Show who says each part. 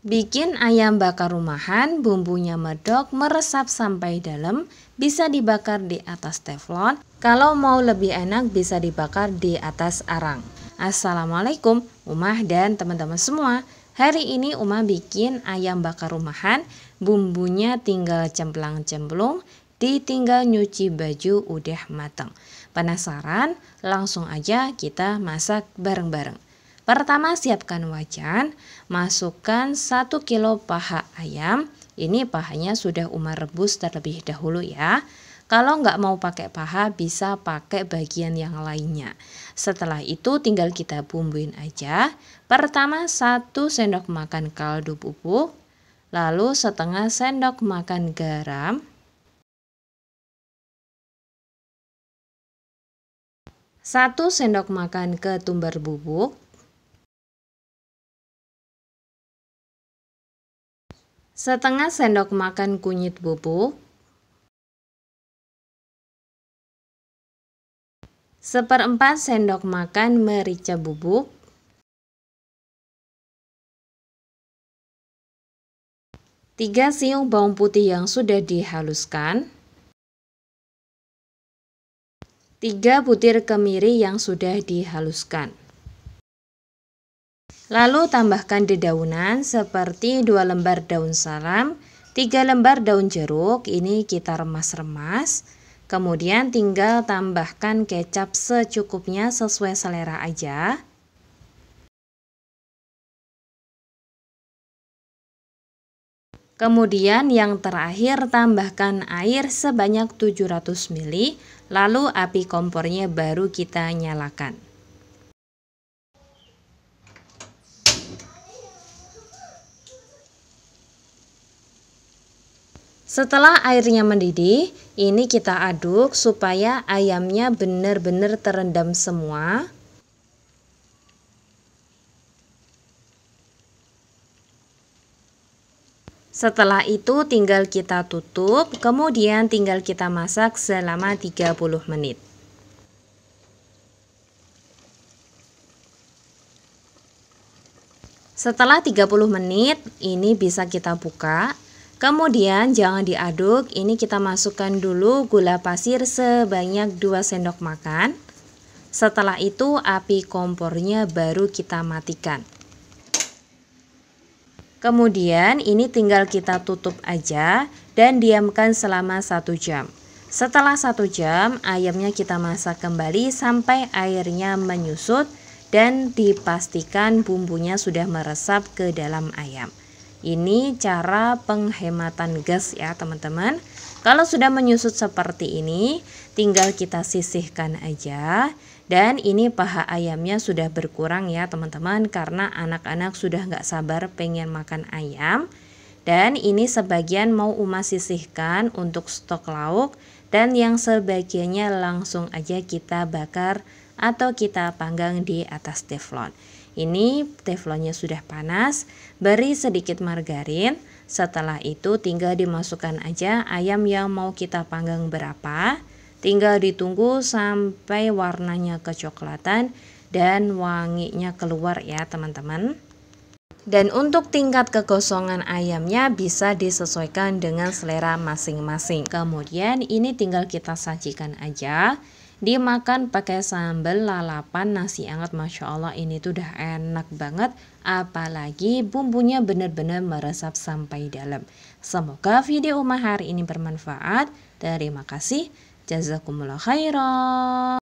Speaker 1: Bikin ayam bakar rumahan, bumbunya medok, meresap sampai dalam, bisa dibakar di atas teflon. Kalau mau lebih enak bisa dibakar di atas arang. Assalamualaikum Umah dan teman-teman semua. Hari ini Umah bikin ayam bakar rumahan, bumbunya tinggal cemplang-cemplung, ditinggal nyuci baju udah mateng. Penasaran? Langsung aja kita masak bareng-bareng. Pertama, siapkan wajan, masukkan 1 kg paha ayam. Ini pahanya sudah Umar rebus terlebih dahulu ya. Kalau nggak mau pakai paha, bisa pakai bagian yang lainnya. Setelah itu tinggal kita bumbuin aja. Pertama, 1 sendok makan kaldu bubuk, lalu setengah sendok makan garam,
Speaker 2: satu sendok makan ketumbar bubuk, setengah sendok makan kunyit bubuk, seperempat sendok makan merica bubuk, tiga siung bawang putih yang sudah dihaluskan, tiga butir kemiri yang sudah
Speaker 1: dihaluskan. Lalu tambahkan dedaunan seperti 2 lembar daun salam, 3 lembar daun jeruk, ini kita remas-remas. Kemudian tinggal tambahkan kecap secukupnya sesuai
Speaker 2: selera aja.
Speaker 1: Kemudian yang terakhir tambahkan air sebanyak 700 ml, lalu api kompornya baru kita nyalakan. Setelah airnya mendidih, ini kita aduk supaya ayamnya benar-benar terendam semua. Setelah itu tinggal kita tutup, kemudian tinggal kita masak selama 30 menit. Setelah 30 menit, ini bisa kita buka Kemudian jangan diaduk, ini kita masukkan dulu gula pasir sebanyak 2 sendok makan. Setelah itu api kompornya baru kita matikan. Kemudian ini tinggal kita tutup aja dan diamkan selama 1 jam. Setelah 1 jam ayamnya kita masak kembali sampai airnya menyusut dan dipastikan bumbunya sudah meresap ke dalam ayam. Ini cara penghematan gas ya teman-teman. Kalau sudah menyusut seperti ini, tinggal kita sisihkan aja. Dan ini paha ayamnya sudah berkurang ya teman-teman karena anak-anak sudah nggak sabar pengen makan ayam. Dan ini sebagian mau Uma sisihkan untuk stok lauk dan yang sebagiannya langsung aja kita bakar atau kita panggang di atas teflon. Ini teflonnya sudah panas, beri sedikit margarin. Setelah itu tinggal dimasukkan aja ayam yang mau kita panggang berapa. Tinggal ditunggu sampai warnanya kecoklatan dan wanginya keluar ya teman-teman. Dan untuk tingkat kekosongan ayamnya bisa disesuaikan dengan selera masing-masing. Kemudian ini tinggal kita sajikan aja dimakan pakai sambal lalapan nasi hangat Masya Allah ini tuh udah enak banget apalagi bumbunya benar-benar meresap sampai dalam semoga video Uma hari ini bermanfaat terima kasih jazakumullah khairan